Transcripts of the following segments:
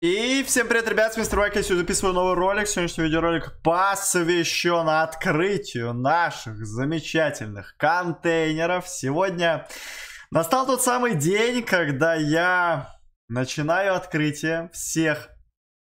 И всем привет, ребят, с Мистер Вайк, я сегодня записываю новый ролик. Сегодняшний видеоролик посвящен открытию наших замечательных контейнеров. Сегодня настал тот самый день, когда я начинаю открытие всех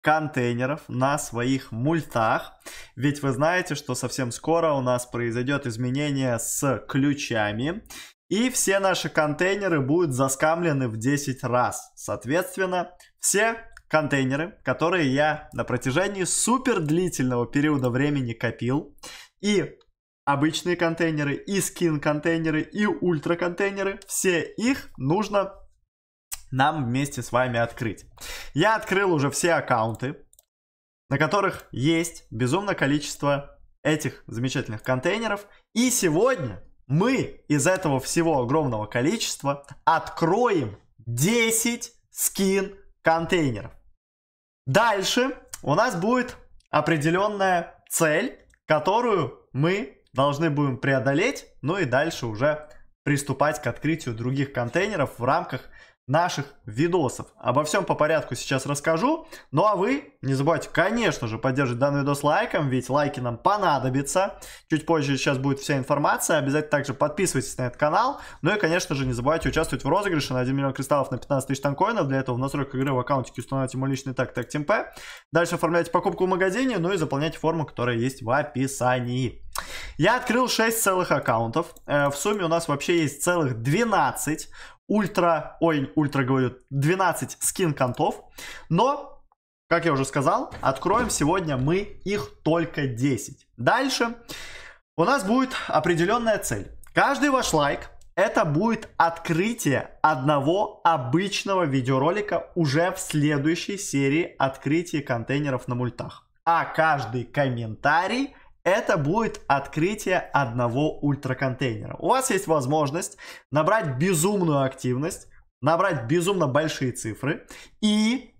контейнеров на своих мультах. Ведь вы знаете, что совсем скоро у нас произойдет изменение с ключами. И все наши контейнеры будут заскамлены в 10 раз. Соответственно, все контейнеры, которые я на протяжении супер длительного периода времени копил. И обычные контейнеры, и скин контейнеры, и ультра контейнеры, все их нужно нам вместе с вами открыть. Я открыл уже все аккаунты, на которых есть безумное количество этих замечательных контейнеров. И сегодня мы из этого всего огромного количества откроем 10 скин контейнеров. Дальше у нас будет определенная цель, которую мы должны будем преодолеть, ну и дальше уже приступать к открытию других контейнеров в рамках наших видосов. Обо всем по порядку сейчас расскажу. Ну а вы не забывайте, конечно же, поддерживать данный видос лайком, ведь лайки нам понадобятся. Чуть позже сейчас будет вся информация. Обязательно также подписывайтесь на этот канал. Ну и, конечно же, не забывайте участвовать в розыгрыше на 1 миллион кристаллов на 15 тысяч танкоинов. Для этого в настройках игры в аккаунтике устанавливайте мой личный так так ТМП. Дальше оформляйте покупку в магазине, ну и заполняйте форму, которая есть в описании. Я открыл 6 целых аккаунтов. Э, в сумме у нас вообще есть целых 12 ультра, ой, ультра говорю, 12 скин-контов, но как я уже сказал, откроем сегодня мы их только 10. Дальше у нас будет определенная цель. Каждый ваш лайк это будет открытие одного обычного видеоролика уже в следующей серии открытия контейнеров на мультах. А каждый комментарий это будет открытие одного ультраконтейнера. У вас есть возможность набрать безумную активность, набрать безумно большие цифры и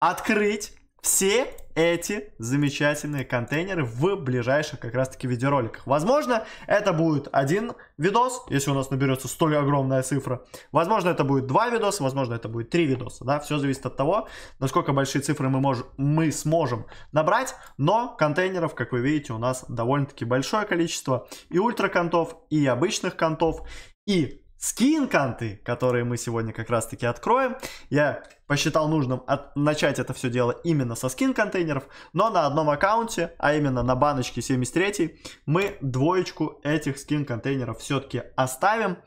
открыть все эти замечательные контейнеры в ближайших как раз таки видеороликах. Возможно, это будет один видос, если у нас наберется столь огромная цифра. Возможно, это будет два видоса, возможно, это будет три видоса. Да? Все зависит от того, насколько большие цифры мы, мож... мы сможем набрать. Но контейнеров, как вы видите, у нас довольно-таки большое количество и ультраконтов, и обычных контов. И скин-конты, которые мы сегодня как раз-таки откроем. Я посчитал нужным от... начать это все дело именно со скин-контейнеров, но на одном аккаунте, а именно на баночке 73, мы двоечку этих скин-контейнеров все-таки оставим,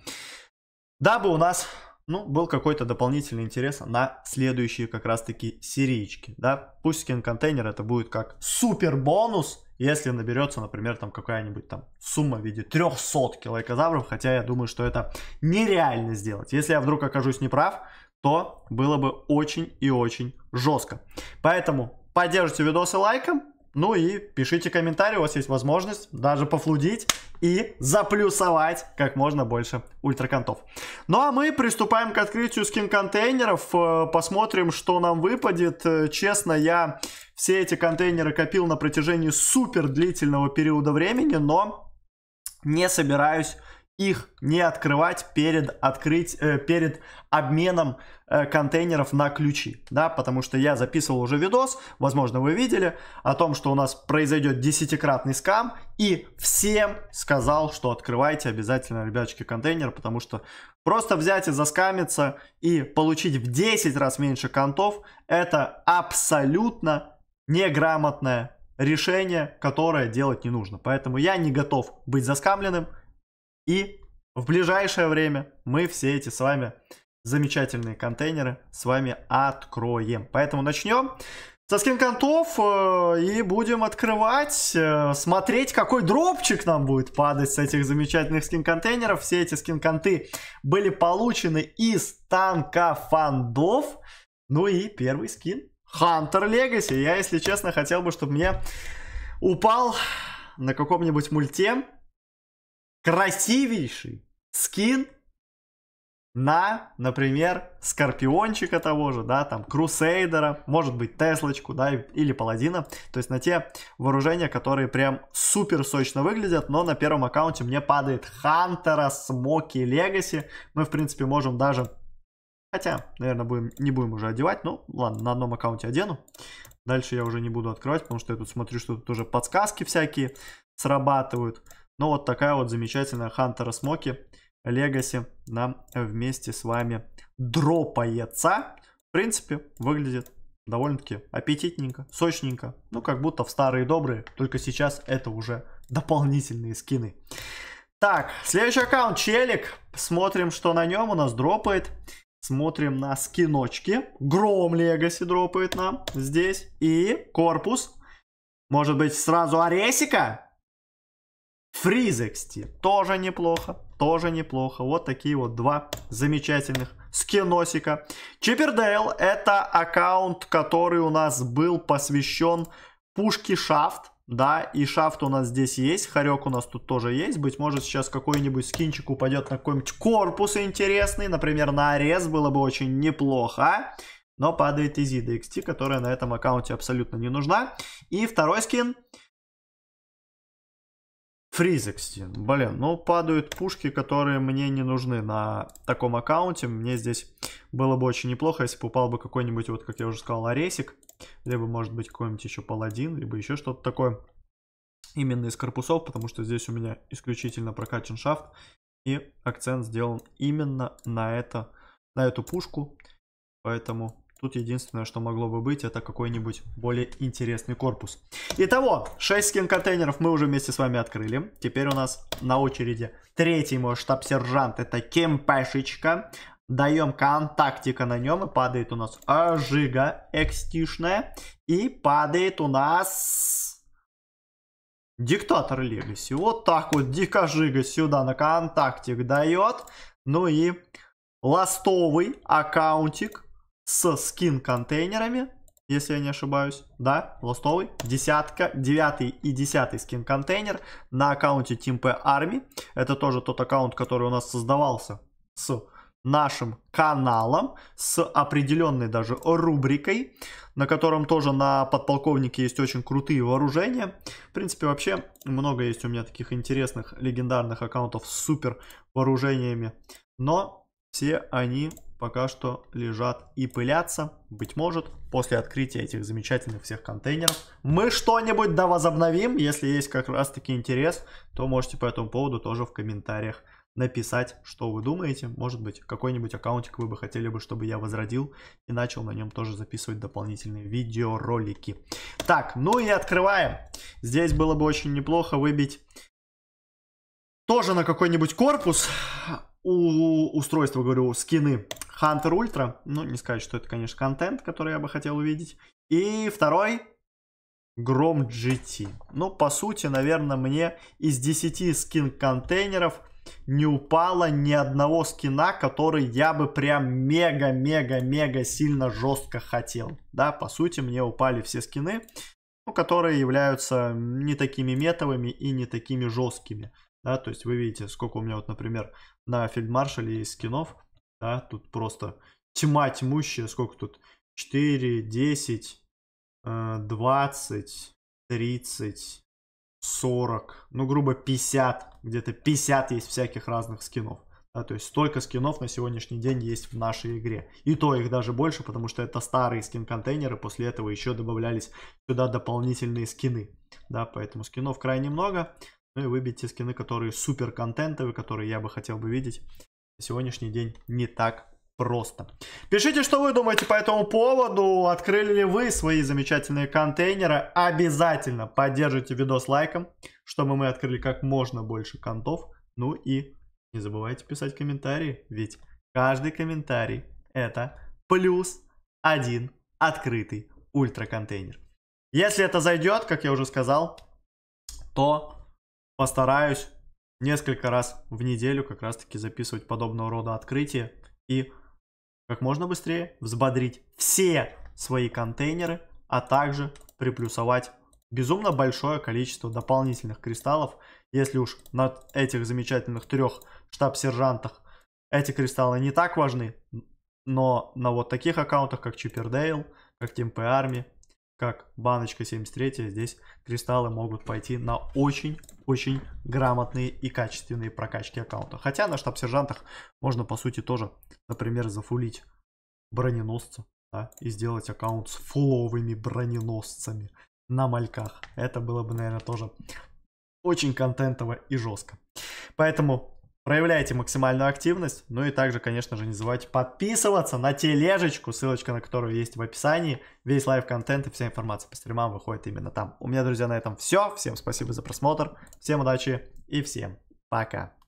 дабы у нас ну, был какой-то дополнительный интерес на следующие как раз-таки серички, да. Пускин контейнер это будет как супер бонус, если наберется, например, там какая-нибудь там сумма в виде 300 килокозавров, хотя я думаю, что это нереально сделать. Если я вдруг окажусь неправ, то было бы очень и очень жестко. Поэтому поддержите видосы лайком, ну и пишите комментарии, у вас есть возможность даже пофлудить и заплюсовать как можно больше ультраконтов. Ну а мы приступаем к открытию скин-контейнеров, э, посмотрим, что нам выпадет. Э, честно, я все эти контейнеры копил на протяжении супер длительного периода времени, но не собираюсь их не открывать перед, открыть, э, перед обменом э, контейнеров на ключи, да, потому что я записывал уже видос, возможно, вы видели, о том, что у нас произойдет десятикратный скам, и всем сказал, что открывайте обязательно, ребяточки, контейнер, потому что просто взять и заскамиться и получить в 10 раз меньше контов, это абсолютно неграмотное решение, которое делать не нужно. Поэтому я не готов быть заскамленным, и в ближайшее время мы все эти с вами замечательные контейнеры с вами откроем. Поэтому начнем со скин-контов э, и будем открывать, э, смотреть, какой дропчик нам будет падать с этих замечательных скин-контейнеров. Все эти скин-конты были получены из танка фандов. Ну и первый скин Хантер Легаси. Я, если честно, хотел бы, чтобы мне упал на каком-нибудь мульте красивейший скин на, например, Скорпиончика того же, да, там, Крусейдера, может быть, Теслочку, да, или Паладина, то есть на те вооружения, которые прям супер сочно выглядят, но на первом аккаунте мне падает Хантера, Смоки, Легаси, мы, в принципе, можем даже, хотя, наверное, будем, не будем уже одевать, ну, ладно, на одном аккаунте одену, дальше я уже не буду открывать, потому что я тут смотрю, что тут уже подсказки всякие срабатывают, ну вот такая вот замечательная Хантера Смоки Легаси нам вместе с вами дропается. В принципе, выглядит довольно-таки аппетитненько, сочненько. Ну, как будто в старые добрые, только сейчас это уже дополнительные скины. Так, следующий аккаунт, Челик. Смотрим, что на нем у нас дропает. Смотрим на скиночки. Гром Легаси дропает нам здесь. И корпус. Может быть, сразу Аресика? FreeZXT тоже неплохо, тоже неплохо. Вот такие вот два замечательных скиносика. Чипердейл это аккаунт, который у нас был посвящен пушке Шафт. Да, и шафт у нас здесь есть, хорек у нас тут тоже есть. Быть может, сейчас какой-нибудь скинчик упадет на какой-нибудь корпус интересный. Например, на арест было бы очень неплохо. Но падает изи DXT, которая на этом аккаунте абсолютно не нужна. И второй скин Фризекстин. Блин, ну падают пушки, которые мне не нужны на таком аккаунте. Мне здесь было бы очень неплохо, если бы упал бы какой-нибудь, вот как я уже сказал, Аресик. Либо, может быть, какой-нибудь еще Паладин, либо еще что-то такое. Именно из корпусов, потому что здесь у меня исключительно прокачан шафт. И акцент сделан именно на это, на эту пушку. Поэтому Тут единственное, что могло бы быть, это какой-нибудь более интересный корпус. Итого, 6 скин-контейнеров мы уже вместе с вами открыли. Теперь у нас на очереди третий мой штаб-сержант, это Кемпешечка. Даем контактика на нем, и падает у нас Ажига экстишная. И падает у нас... Диктатор Легаси. Вот так вот жига сюда на контактик дает. Ну и ластовый аккаунтик с скин-контейнерами, если я не ошибаюсь. Да, лостовый. Десятка, девятый и десятый скин-контейнер на аккаунте Team P Army. Это тоже тот аккаунт, который у нас создавался с нашим каналом с определенной даже рубрикой, на котором тоже на подполковнике есть очень крутые вооружения. В принципе, вообще много есть у меня таких интересных легендарных аккаунтов с супер вооружениями, но все они пока что лежат и пылятся. Быть может, после открытия этих замечательных всех контейнеров мы что-нибудь да возобновим. Если есть как раз таки интерес, то можете по этому поводу тоже в комментариях написать, что вы думаете. Может быть, какой-нибудь аккаунтик вы бы хотели бы, чтобы я возродил и начал на нем тоже записывать дополнительные видеоролики. Так, ну и открываем. Здесь было бы очень неплохо выбить тоже на какой-нибудь корпус у устройства, говорю, скины. Hunter Ultra. Ну, не сказать, что это, конечно, контент, который я бы хотел увидеть. И второй Гром GT. Ну, по сути, наверное, мне из 10 скин-контейнеров не упало ни одного скина, который я бы прям мега-мега-мега сильно жестко хотел. Да, по сути, мне упали все скины, ну, которые являются не такими метовыми и не такими жесткими. Да, то есть вы видите, сколько у меня вот, например, на фельдмаршале есть скинов. Да, тут просто тьма тьмущая. Сколько тут? 4, 10, 20, 30, 40. Ну, грубо 50. Где-то 50 есть всяких разных скинов. Да, то есть столько скинов на сегодняшний день есть в нашей игре. И то их даже больше, потому что это старые скин-контейнеры. После этого еще добавлялись сюда дополнительные скины. Да, поэтому скинов крайне много. Ну и те скины, которые супер контентовые, которые я бы хотел бы видеть сегодняшний день не так просто. Пишите, что вы думаете по этому поводу. Открыли ли вы свои замечательные контейнеры? Обязательно поддержите видос лайком, чтобы мы открыли как можно больше контов. Ну и не забывайте писать комментарии, ведь каждый комментарий это плюс один открытый ультра контейнер. Если это зайдет, как я уже сказал, то постараюсь несколько раз в неделю как раз-таки записывать подобного рода открытия и как можно быстрее взбодрить все свои контейнеры, а также приплюсовать безумно большое количество дополнительных кристаллов. Если уж на этих замечательных трех штаб-сержантах эти кристаллы не так важны, но на вот таких аккаунтах, как Чипердейл, как Темпе Арми, как баночка 73, здесь кристаллы могут пойти на очень-очень грамотные и качественные прокачки аккаунта. Хотя на штаб-сержантах можно, по сути, тоже, например, зафулить броненосца да, и сделать аккаунт с фуловыми броненосцами на мальках. Это было бы, наверное, тоже очень контентово и жестко. Поэтому Проявляйте максимальную активность, ну и также, конечно же, не забывайте подписываться на тележечку, ссылочка на которую есть в описании. Весь лайв-контент и вся информация по стримам выходит именно там. У меня, друзья, на этом все. Всем спасибо за просмотр, всем удачи и всем пока.